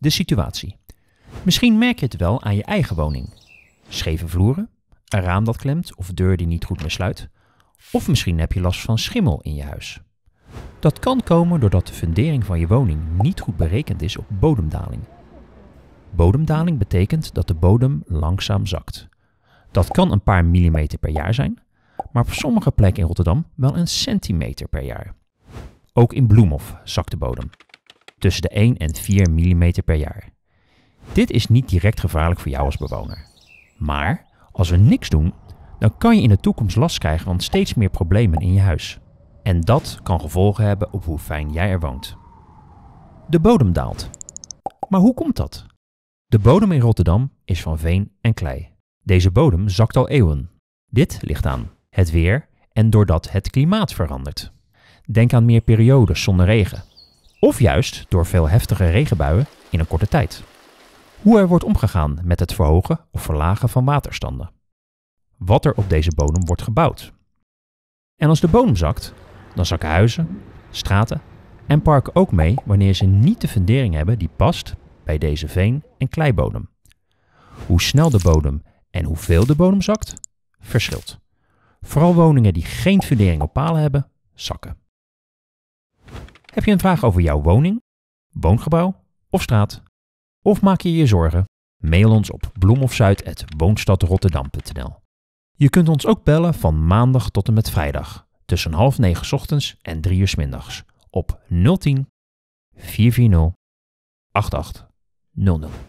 De situatie. Misschien merk je het wel aan je eigen woning. Scheve vloeren, een raam dat klemt of deur die niet goed meer sluit. Of misschien heb je last van schimmel in je huis. Dat kan komen doordat de fundering van je woning niet goed berekend is op bodemdaling. Bodemdaling betekent dat de bodem langzaam zakt. Dat kan een paar millimeter per jaar zijn, maar op sommige plekken in Rotterdam wel een centimeter per jaar. Ook in Bloemhof zakt de bodem tussen de 1 en 4 mm per jaar. Dit is niet direct gevaarlijk voor jou als bewoner. Maar als we niks doen, dan kan je in de toekomst last krijgen van steeds meer problemen in je huis. En dat kan gevolgen hebben op hoe fijn jij er woont. De bodem daalt. Maar hoe komt dat? De bodem in Rotterdam is van veen en klei. Deze bodem zakt al eeuwen. Dit ligt aan het weer en doordat het klimaat verandert. Denk aan meer periodes zonder regen, of juist door veel heftige regenbuien in een korte tijd. Hoe er wordt omgegaan met het verhogen of verlagen van waterstanden. Wat er op deze bodem wordt gebouwd. En als de bodem zakt, dan zakken huizen, straten en parken ook mee wanneer ze niet de fundering hebben die past bij deze veen- en kleibodem. Hoe snel de bodem en hoeveel de bodem zakt, verschilt. Vooral woningen die geen fundering op palen hebben, zakken. Heb je een vraag over jouw woning, woongebouw of straat? Of maak je je zorgen? Mail ons op bloemofzuid.woonstadrotterdam.nl Je kunt ons ook bellen van maandag tot en met vrijdag tussen half negen ochtends en drie uur middags op 010 440 8800.